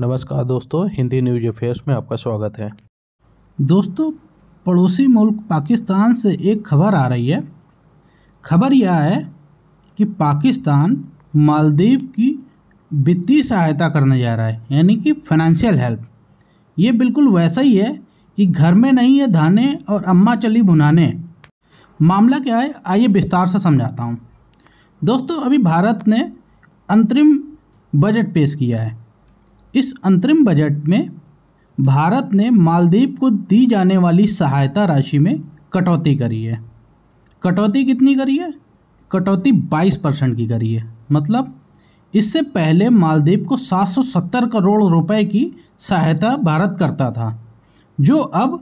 नमस्कार दोस्तों Hindi news affairs में आपका स्वागत है दोस्तों पड़ोसी मुल्क पाकिस्तान से एक खबर आ रही है खबर यह है कि पाकिस्तान मालदीव की वित्तीय सहायता करने जा रहा है यानी कि फाइनेंशियल हेल्प ये बिल्कुल वैसा ही है कि घर में नहीं है धाने और अम्मा चली भुनाने मामला क्या है आइए विस्तार से समझाता हूँ दोस्तों अभी भारत ने अंतरिम बजट पेश किया है इस अंतरिम बजट में भारत ने मालदीव को दी जाने वाली सहायता राशि में कटौती करी है कटौती कितनी करी है कटौती 22 परसेंट की करी है मतलब इससे पहले मालदीव को 770 करोड़ रुपए की सहायता भारत करता था जो अब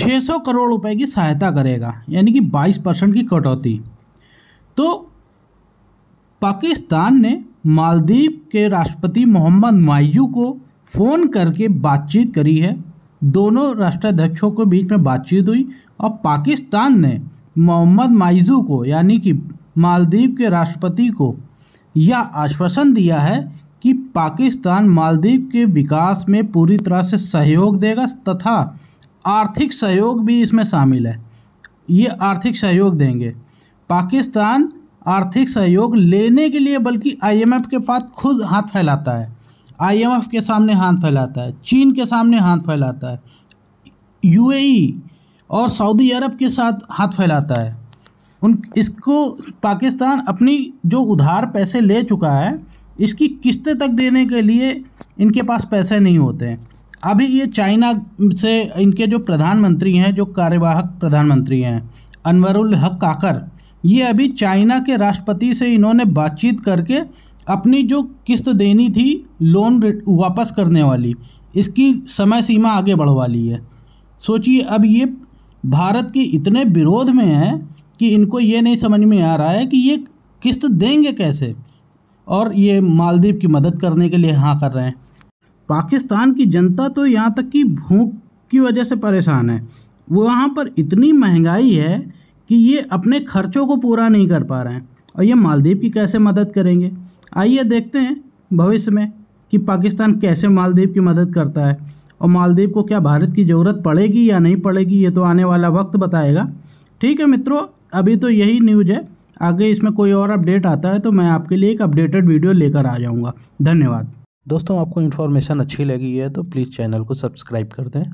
600 करोड़ रुपए की सहायता करेगा यानी कि 22 परसेंट की कटौती तो पाकिस्तान ने मालदीव के राष्ट्रपति मोहम्मद मायू को फ़ोन करके बातचीत करी है दोनों राष्ट्राध्यक्षों के बीच में बातचीत हुई और पाकिस्तान ने मोहम्मद माइजू को यानी कि मालदीव के राष्ट्रपति को यह आश्वासन दिया है कि पाकिस्तान मालदीव के विकास में पूरी तरह से सहयोग देगा तथा आर्थिक सहयोग भी इसमें शामिल है ये आर्थिक सहयोग देंगे पाकिस्तान आर्थिक सहयोग लेने के लिए बल्कि आईएमएफ के पास खुद हाथ फैलाता है आईएमएफ के सामने हाथ फैलाता है चीन के सामने हाथ फैलाता है यूएई e और सऊदी अरब के साथ हाथ फैलाता है उन इसको पाकिस्तान अपनी जो उधार पैसे ले चुका है इसकी किस्तें तक देने के लिए इनके पास पैसे नहीं होते हैं अभी ये चाइना से इनके जो प्रधानमंत्री हैं जो कार्यवाहक प्रधानमंत्री हैं अनवरुल हक काकर ये अभी चाइना के राष्ट्रपति से इन्होंने बातचीत करके अपनी जो किस्त देनी थी लोन वापस करने वाली इसकी समय सीमा आगे बढ़वा ली है सोचिए अब ये भारत के इतने विरोध में है कि इनको ये नहीं समझ में आ रहा है कि ये किस्त देंगे कैसे और ये मालदीव की मदद करने के लिए हाँ कर रहे हैं पाकिस्तान की जनता तो यहाँ तक कि भूख की वजह से परेशान है वो वहाँ पर इतनी महंगाई है कि ये अपने खर्चों को पूरा नहीं कर पा रहे हैं और ये मालदीव की कैसे मदद करेंगे आइए देखते हैं भविष्य में कि पाकिस्तान कैसे मालदीव की मदद करता है और मालदीव को क्या भारत की ज़रूरत पड़ेगी या नहीं पड़ेगी ये तो आने वाला वक्त बताएगा ठीक है मित्रों अभी तो यही न्यूज़ है आगे इसमें कोई और अपडेट आता है तो मैं आपके लिए एक अपडेटेड वीडियो लेकर आ जाऊँगा धन्यवाद दोस्तों आपको इन्फॉर्मेशन अच्छी लगी है तो प्लीज़ चैनल को सब्सक्राइब कर दें